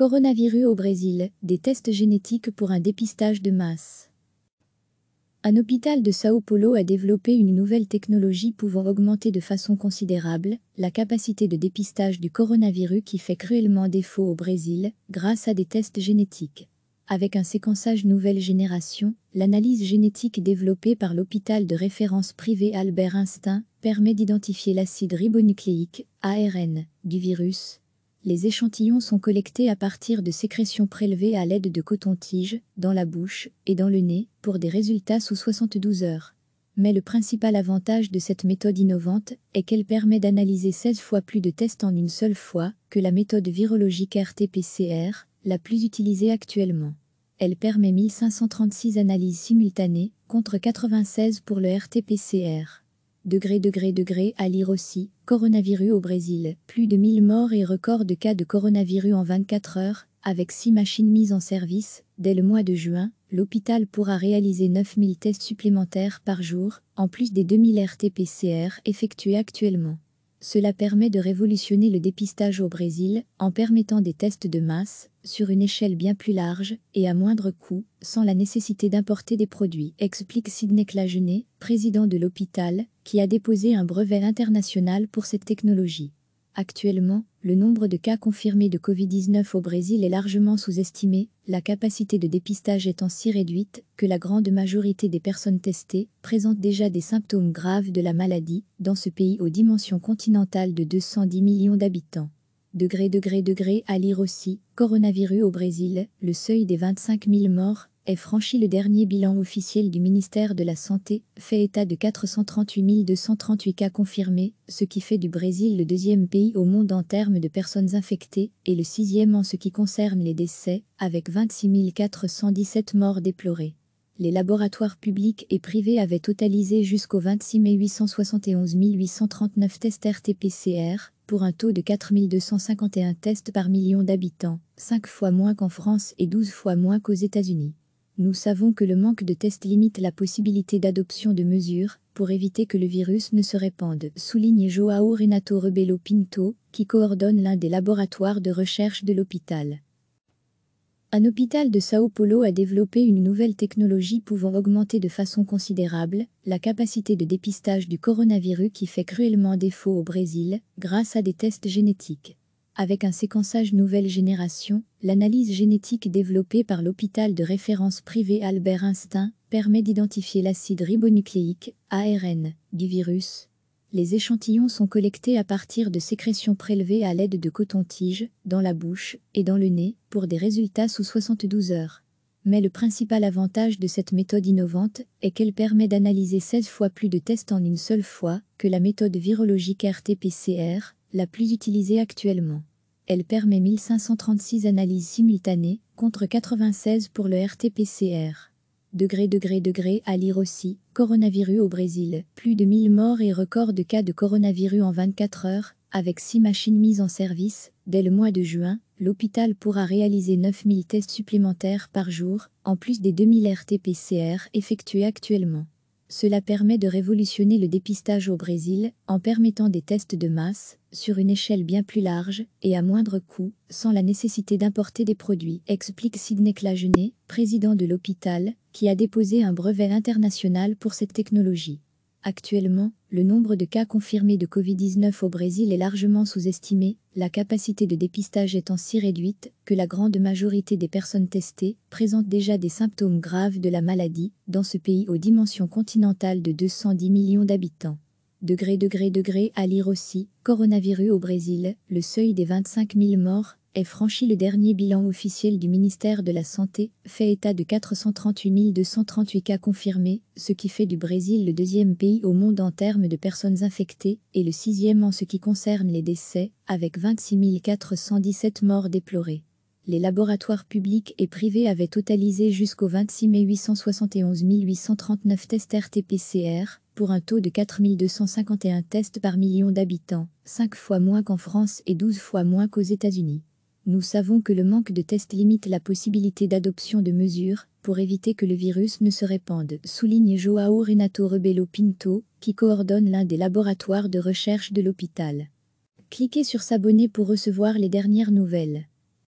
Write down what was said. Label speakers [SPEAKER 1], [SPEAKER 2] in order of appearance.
[SPEAKER 1] Coronavirus au Brésil, des tests génétiques pour un dépistage de masse. Un hôpital de Sao Paulo a développé une nouvelle technologie pouvant augmenter de façon considérable la capacité de dépistage du coronavirus qui fait cruellement défaut au Brésil grâce à des tests génétiques. Avec un séquençage nouvelle génération, l'analyse génétique développée par l'hôpital de référence privé Albert Einstein permet d'identifier l'acide ribonucléique, ARN, du virus, les échantillons sont collectés à partir de sécrétions prélevées à l'aide de coton-tige, dans la bouche et dans le nez, pour des résultats sous 72 heures. Mais le principal avantage de cette méthode innovante est qu'elle permet d'analyser 16 fois plus de tests en une seule fois que la méthode virologique RT-PCR, la plus utilisée actuellement. Elle permet 1536 analyses simultanées, contre 96 pour le RT-PCR. Degré, degré, degré, à lire aussi, coronavirus au Brésil, plus de 1000 morts et record de cas de coronavirus en 24 heures, avec 6 machines mises en service, dès le mois de juin, l'hôpital pourra réaliser 9000 tests supplémentaires par jour, en plus des 2000 RT-PCR effectués actuellement. Cela permet de révolutionner le dépistage au Brésil en permettant des tests de masse sur une échelle bien plus large et à moindre coût, sans la nécessité d'importer des produits, explique Sidney Clagenet, président de l'hôpital, qui a déposé un brevet international pour cette technologie. Actuellement, le nombre de cas confirmés de Covid-19 au Brésil est largement sous-estimé, la capacité de dépistage étant si réduite que la grande majorité des personnes testées présentent déjà des symptômes graves de la maladie dans ce pays aux dimensions continentales de 210 millions d'habitants. Degré, degré, degré à lire aussi, coronavirus au Brésil, le seuil des 25 000 morts ait franchi le dernier bilan officiel du ministère de la Santé, fait état de 438 238 cas confirmés, ce qui fait du Brésil le deuxième pays au monde en termes de personnes infectées et le sixième en ce qui concerne les décès, avec 26 417 morts déplorées les laboratoires publics et privés avaient totalisé jusqu'au 26 mai 871 839 tests RT-PCR, pour un taux de 4251 tests par million d'habitants, 5 fois moins qu'en France et 12 fois moins qu'aux États-Unis. Nous savons que le manque de tests limite la possibilité d'adoption de mesures pour éviter que le virus ne se répande, souligne Joao Renato Rebello Pinto, qui coordonne l'un des laboratoires de recherche de l'hôpital. Un hôpital de Sao Paulo a développé une nouvelle technologie pouvant augmenter de façon considérable la capacité de dépistage du coronavirus qui fait cruellement défaut au Brésil grâce à des tests génétiques. Avec un séquençage nouvelle génération, l'analyse génétique développée par l'hôpital de référence privé Albert Einstein permet d'identifier l'acide ribonucléique, ARN, du virus. Les échantillons sont collectés à partir de sécrétions prélevées à l'aide de coton-tiges, dans la bouche et dans le nez, pour des résultats sous 72 heures. Mais le principal avantage de cette méthode innovante est qu'elle permet d'analyser 16 fois plus de tests en une seule fois que la méthode virologique RT-PCR, la plus utilisée actuellement. Elle permet 1536 analyses simultanées, contre 96 pour le RT-PCR. Degré, degré, degré, à lire aussi, coronavirus au Brésil, plus de 1000 morts et record de cas de coronavirus en 24 heures, avec 6 machines mises en service, dès le mois de juin, l'hôpital pourra réaliser 9000 tests supplémentaires par jour, en plus des 2000 RT-PCR effectués actuellement. Cela permet de révolutionner le dépistage au Brésil en permettant des tests de masse sur une échelle bien plus large et à moindre coût, sans la nécessité d'importer des produits, explique Sidney Clagenet, président de l'hôpital, qui a déposé un brevet international pour cette technologie. Actuellement, le nombre de cas confirmés de Covid-19 au Brésil est largement sous-estimé, la capacité de dépistage étant si réduite que la grande majorité des personnes testées présentent déjà des symptômes graves de la maladie dans ce pays aux dimensions continentales de 210 millions d'habitants. Degré, degré, degré à lire aussi, coronavirus au Brésil, le seuil des 25 000 morts ait franchi le dernier bilan officiel du ministère de la Santé, fait état de 438 238 cas confirmés, ce qui fait du Brésil le deuxième pays au monde en termes de personnes infectées et le sixième en ce qui concerne les décès, avec 26 417 morts déplorés les laboratoires publics et privés avaient totalisé jusqu'au 26 mai 871 839 tests RT-PCR, pour un taux de 4251 tests par million d'habitants, 5 fois moins qu'en France et 12 fois moins qu'aux États-Unis. Nous savons que le manque de tests limite la possibilité d'adoption de mesures pour éviter que le virus ne se répande, souligne Joao Renato Rebello Pinto, qui coordonne l'un des laboratoires de recherche de l'hôpital. Cliquez sur S'abonner pour recevoir les dernières nouvelles.